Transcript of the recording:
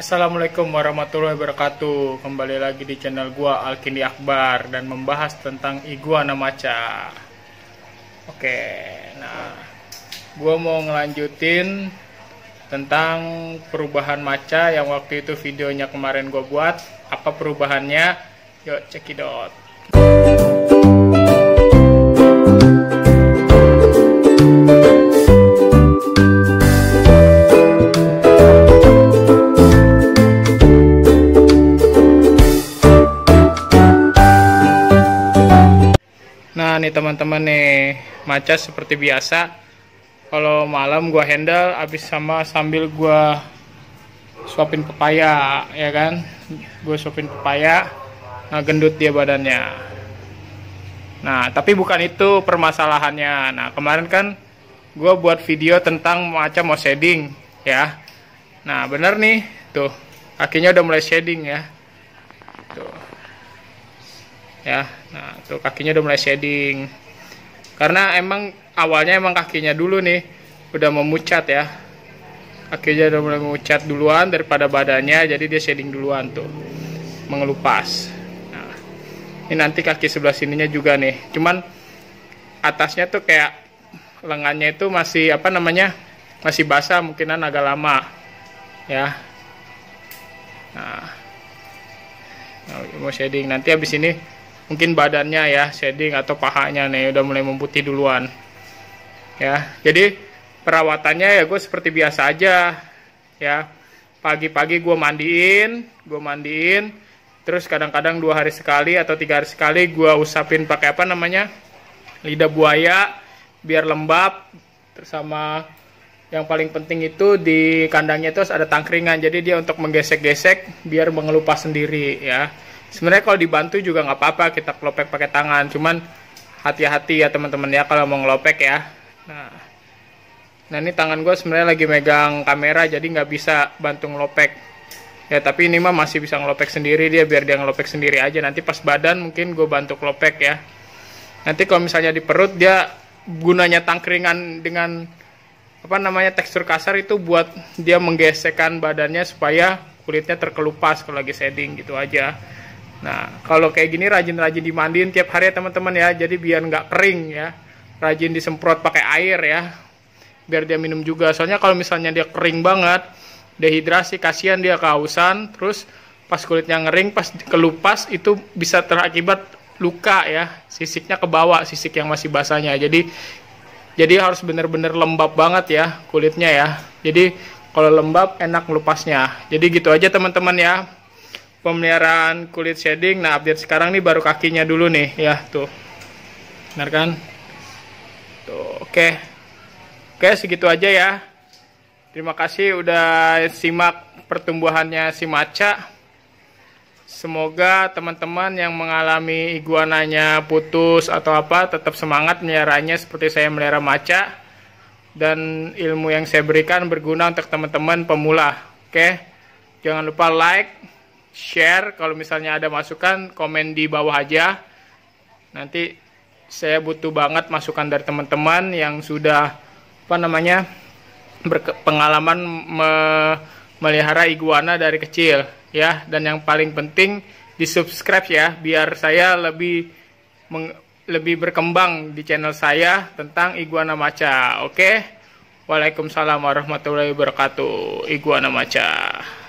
Assalamualaikum warahmatullahi wabarakatuh Kembali lagi di channel gua Alkindi Akbar Dan membahas tentang iguana maca Oke, nah Gua mau ngelanjutin Tentang perubahan maca Yang waktu itu videonya kemarin gua buat Apa perubahannya Yuk cekidot nih teman-teman nih maca seperti biasa kalau malam gua handle abis sama sambil gua suapin pepaya ya kan gue suapin pepaya nah gendut dia badannya nah tapi bukan itu permasalahannya nah kemarin kan gue buat video tentang macam mau shading ya nah bener nih tuh kakinya udah mulai shading ya tuh ya nah tuh kakinya udah mulai shading karena emang awalnya emang kakinya dulu nih udah memucat ya kakinya udah mulai memucat duluan daripada badannya jadi dia shading duluan tuh mengelupas nah, ini nanti kaki sebelah sininya juga nih cuman atasnya tuh kayak lengannya itu masih apa namanya masih basah mungkinan agak lama ya nah, mau shading nanti habis ini mungkin badannya ya shading atau pahanya nih udah mulai memutih duluan ya jadi perawatannya ya gue seperti biasa aja ya pagi-pagi gue mandiin gue mandiin terus kadang-kadang dua hari sekali atau tiga hari sekali gue usapin pakai apa namanya lidah buaya biar lembab terus sama yang paling penting itu di kandangnya itu ada tangkringan jadi dia untuk menggesek-gesek biar mengelupas sendiri ya sebenarnya kalau dibantu juga nggak apa-apa kita kelopek pakai tangan cuman hati-hati ya teman-teman ya kalau mau ngelopek ya nah nah ini tangan gue sebenarnya lagi megang kamera jadi nggak bisa bantu ngelopek ya tapi ini mah masih bisa ngelopek sendiri dia biar dia ngelopek sendiri aja nanti pas badan mungkin gue bantu kelopek ya nanti kalau misalnya di perut dia gunanya tangkringan dengan apa namanya tekstur kasar itu buat dia menggesekkan badannya supaya kulitnya terkelupas kalau lagi setting gitu aja Nah, kalau kayak gini rajin-rajin dimandiin tiap hari ya teman-teman ya. Jadi biar nggak kering ya. Rajin disemprot pakai air ya. Biar dia minum juga. Soalnya kalau misalnya dia kering banget, dehidrasi, kasihan dia kehausan. Terus pas kulitnya ngering, pas kelupas itu bisa terakibat luka ya. Sisiknya ke bawah, sisik yang masih basahnya. Jadi jadi harus benar-benar lembab banget ya kulitnya ya. Jadi kalau lembab enak melupasnya. Jadi gitu aja teman-teman ya pemeliharaan kulit shading nah update sekarang nih baru kakinya dulu nih ya tuh benar kan tuh oke okay. oke okay, segitu aja ya terima kasih udah simak pertumbuhannya si maca semoga teman-teman yang mengalami iguananya putus atau apa tetap semangat menyaranya seperti saya melihara maca dan ilmu yang saya berikan berguna untuk teman-teman pemula oke okay? jangan lupa like share kalau misalnya ada masukan komen di bawah aja nanti saya butuh banget masukan dari teman-teman yang sudah apa namanya berpengalaman me melihara iguana dari kecil ya dan yang paling penting di subscribe ya biar saya lebih meng, lebih berkembang di channel saya tentang iguana maca oke okay? Waalaikumsalam warahmatullahi wabarakatuh iguana maca